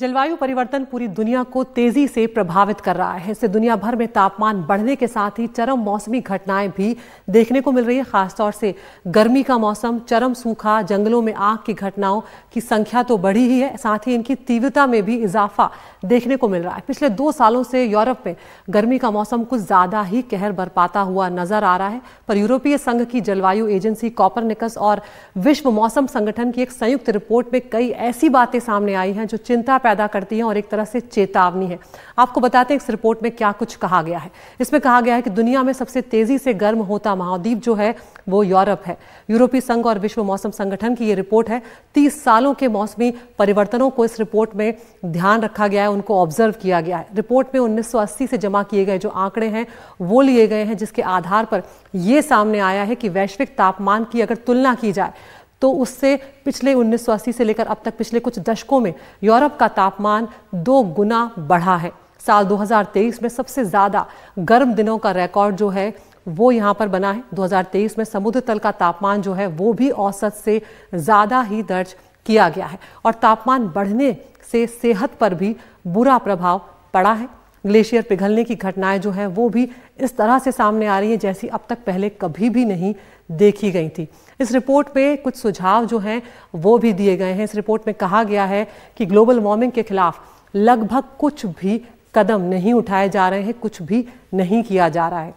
जलवायु परिवर्तन पूरी दुनिया को तेजी से प्रभावित कर रहा है इससे दुनिया भर में तापमान बढ़ने के साथ ही चरम मौसमी घटनाएं भी देखने को मिल रही है खासतौर से गर्मी का मौसम चरम सूखा जंगलों में आग की घटनाओं की संख्या तो बढ़ी ही है साथ ही इनकी तीव्रता में भी इजाफा देखने को मिल रहा है पिछले दो सालों से यूरोप में गर्मी का मौसम कुछ ज़्यादा ही कहर बरपाता हुआ नजर आ रहा है पर यूरोपीय संघ की जलवायु एजेंसी कॉपरनिकस और विश्व मौसम संगठन की एक संयुक्त रिपोर्ट में कई ऐसी बातें सामने आई हैं जो चिंता पैदा करती है और एक तरह से चेतावनी है आपको बताते हैं इस रिपोर्ट में क्या कुछ कहा गया है इसमें कहा गया है कि दुनिया में सबसे तेजी से गर्म होता महाद्वीप जो है वो यूरोप है यूरोपीय संघ और विश्व मौसम संगठन की ये रिपोर्ट है तीस सालों के मौसमी परिवर्तनों को इस रिपोर्ट में ध्यान रखा गया है उनको ऑब्जर्व किया गया है रिपोर्ट में उन्नीस से जमा किए गए जो आंकड़े हैं वो लिए गए हैं जिसके आधार पर यह सामने आया है कि वैश्विक तापमान की अगर तुलना की जाए तो उससे पिछले अस्सी से लेकर अब तक पिछले कुछ दशकों में यूरोप का तापमान दो गुना बढ़ा है साल 2023 में सबसे ज़्यादा गर्म दिनों का रिकॉर्ड जो है वो यहाँ पर बना है 2023 में समुद्र तल का तापमान जो है वो भी औसत से ज़्यादा ही दर्ज किया गया है और तापमान बढ़ने से सेहत पर भी बुरा प्रभाव पड़ा है ग्लेशियर पिघलने की घटनाएं जो हैं वो भी इस तरह से सामने आ रही हैं जैसी अब तक पहले कभी भी नहीं देखी गई थी इस रिपोर्ट पे कुछ सुझाव जो हैं वो भी दिए गए हैं इस रिपोर्ट में कहा गया है कि ग्लोबल वार्मिंग के खिलाफ लगभग कुछ भी कदम नहीं उठाए जा रहे हैं कुछ भी नहीं किया जा रहा है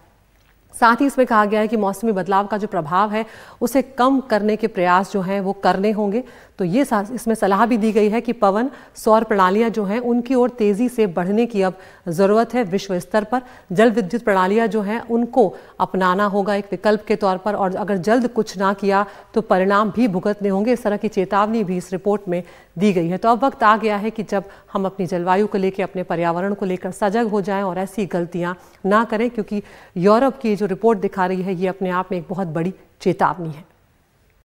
साथ ही इसमें कहा गया है कि मौसमी बदलाव का जो प्रभाव है उसे कम करने के प्रयास जो हैं वो करने होंगे तो ये इसमें सलाह भी दी गई है कि पवन सौर प्रणालियाँ जो हैं उनकी ओर तेज़ी से बढ़ने की अब ज़रूरत है विश्व स्तर पर जल विद्युत प्रणालियाँ जो हैं उनको अपनाना होगा एक विकल्प के तौर पर और अगर जल्द कुछ ना किया तो परिणाम भी भुगतने होंगे इस तरह की चेतावनी भी इस रिपोर्ट में दी गई है तो अब वक्त आ गया है कि जब हम अपनी जलवायु को लेकर अपने पर्यावरण को लेकर सजग हो जाएं और ऐसी गलतियां ना करें क्योंकि यूरोप की जो रिपोर्ट दिखा रही है ये अपने आप में एक बहुत बड़ी चेतावनी है